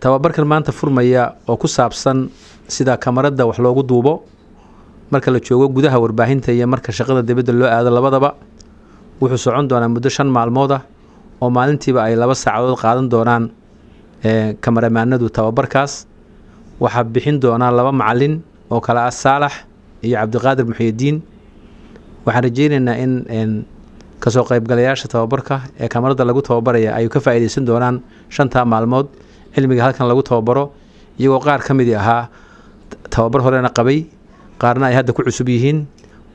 tababarkan maanta furmaya oo ku saabsan sida kamaradda wax loogu duubo marka la joogo gudaha warbaahinta iyo marka shaqada dibadda loo aado labadaba wuxuu socon doonaa muddo shan maalmood ah oo maalintiiba ay laba saacadood qaadan doonaan kamaramaanadu tababarkaas waxaa bixin doonaa laba macalin oo kale ah saalax iyo cabdiqaadir muxyidiin waxaan rajeynaynaa in kasoo qaybgalayaasha tababarka ee kamaradda lagu tababaraya ay ka faa'iideysan doonaan shantaa maalmood cilmiga halkan lagu tababaro iyagoo qaar ka midii ahaa tababar horena qabay qaarna ay hadda ku cusub yihiin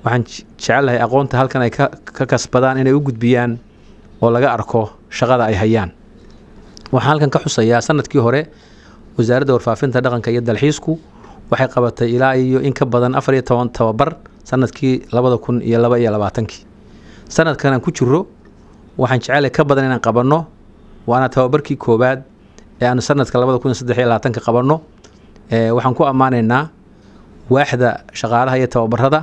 waxaan jecellahay aqoonta halkan ay ka kasbadaan inay u gudbiyaan oo laga arko shaqada ay hayaan waxaan halkan ka xusayaa sanadkii hore wasaaradda warfaafinta dhaqanka iyo dalxiisku waxay qabatay ilaa iyo in ka badan afar iyo toban tababar sanadkii labada kun iyo laba iyo labaatankii sanadkan aan ku jiro waxaan jecelahay ka badan inaan qabanno waana tababarkii koowaad ee aan sanadka labada kun iyo saddex iyo labaatanka qabanno waxaan ku ammaanaynaa waaxda shaqaalaha iyo tababarada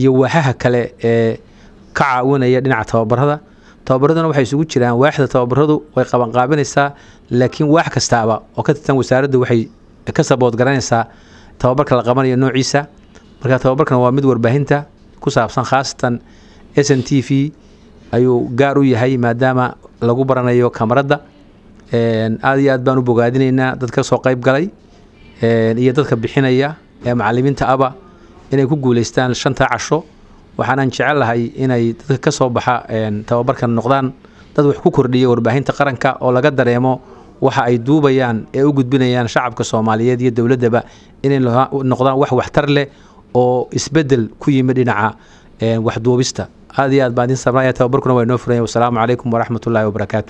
iyo waaxaha kale ee ka caawinaya dhinaca tababarada tababaraduna waxay isugu jiraan waaxda tababaradu way qabanqaabinaysaa laakiin waax kastaaba oo ka tirtan wasaaraddu waxay ka sabood garanaysaa tababarka la qabanayo noociisa marka tababarkan waa mid warbaahinta ku saabsan khaasatan s n t v ayuu gaar u yahay maadaama lagu baranayo kamarada aad iyo aad baan u bogaadinaynaa dad ka soo qayb galay iyo dadka bixinaya ee macalimiinta aba inay ku guuleystaan shantaa casho waxaanaan jecel lahay inay dadka ka soo baxa tababarkan noqdaan dad wax ku kordhiya warbaahinta qaranka oo laga dareemo waxa ay duubayaan ee u gudbinayaan shacabka soomaaliyeed iyo dowladdaba inay noqdaan wax waxtar leh oo isbedel ku yimid dhinaca waxduubista aad iyo aad baa sabnaya tababarkuna waa inoo furaya wassalaamu calaykum waraxmatullaahi wabarakaatu